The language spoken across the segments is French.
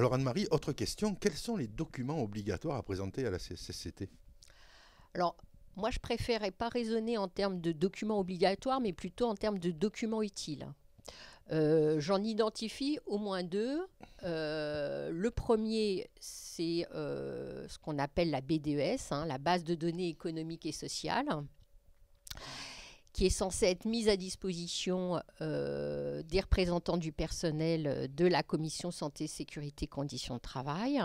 Alors Anne-Marie, autre question, quels sont les documents obligatoires à présenter à la CCCT Alors, moi je préférerais pas raisonner en termes de documents obligatoires, mais plutôt en termes de documents utiles. Euh, j'en identifie au moins deux. Euh, le premier, c'est euh, ce qu'on appelle la BDS, e hein, la base de données économiques et sociales qui est censé être mise à disposition euh, des représentants du personnel de la commission santé, sécurité, conditions de travail.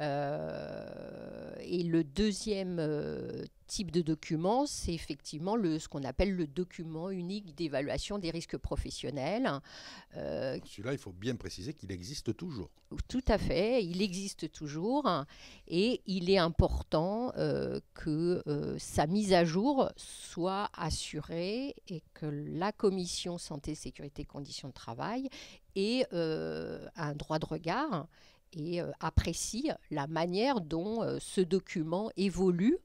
Euh, et le deuxième euh, type de document, c'est effectivement le, ce qu'on appelle le document unique d'évaluation des risques professionnels. Euh, Celui-là, il faut bien préciser qu'il existe toujours. Tout à fait, il existe toujours et il est important euh, que euh, sa mise à jour soit assurée et que la commission santé, sécurité, conditions de travail ait euh, un droit de regard et apprécie la manière dont ce document évolue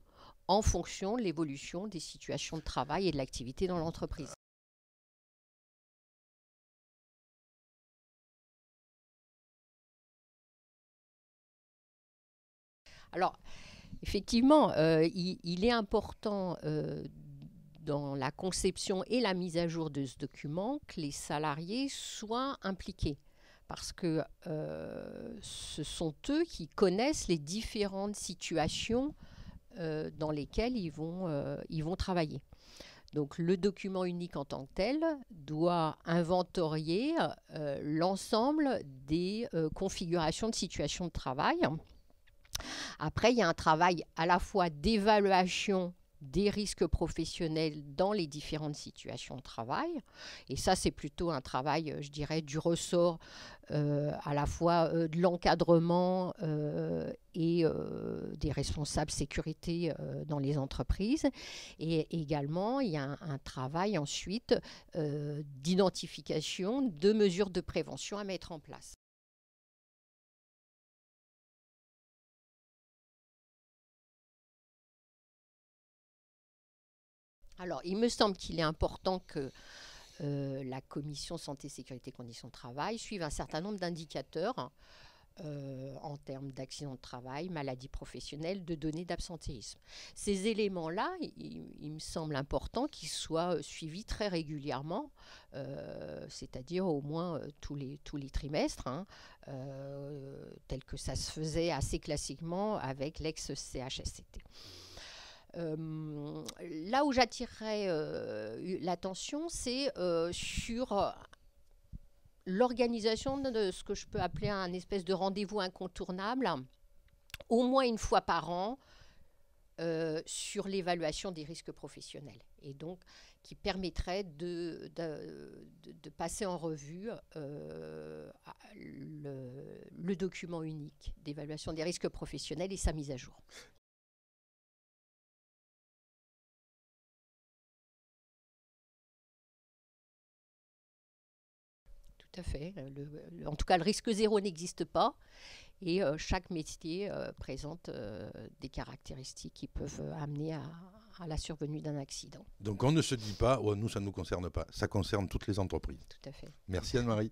en fonction de l'évolution des situations de travail et de l'activité dans l'entreprise. Alors, effectivement, euh, il, est important euh, dans la conception et la mise à jour de ce document que les salariés soient impliqués parce que euh, ce sont eux qui connaissent les différentes situations euh, dans lesquels euh, ils vont, travailler. Donc le document unique en tant que tel doit inventorier euh, l'ensemble des configurations de situation de travail. Après, il y a un travail à la fois d'évaluation des risques professionnels dans les différentes situations de travail. Et ça, c'est plutôt un travail, euh, je dirais, du ressort euh, à la fois euh, de l'encadrement et des responsables sécurité dans les entreprises. Et également, il y a un travail ensuite d'identification de mesures de prévention à mettre en place. Alors, il me semble qu'il est important que euh, la commission santé, sécurité, conditions de travail suive un certain nombre d'indicateurs euh, en termes d'accidents de travail, maladies professionnelles, de données d'absentéisme. Ces éléments-là, il, me semble important qu'ils soient euh, suivis très régulièrement, c'est-à-dire au moins tous les, trimestres, hein, tel que ça se faisait assez classiquement avec l'ex-CHSCT. Euh, là où j'attirerais euh, l'attention, c'est euh, sur l'organisation de ce que je peux appeler un espèce de rendez-vous incontournable, au moins une fois par an, sur l'évaluation des risques professionnels. Et donc, qui permettrait de, passer en revue le document unique d'évaluation des risques professionnels et sa mise à jour. fait. Euh, en tout cas, le risque zéro n'existe pas. Et euh, chaque métier euh, présente des caractéristiques qui peuvent amener à, la survenue d'un accident. Donc on ne se dit pas, oh, nous, ça ne nous concerne pas. Ça concerne toutes les entreprises. Tout à fait. Merci Anne-Marie.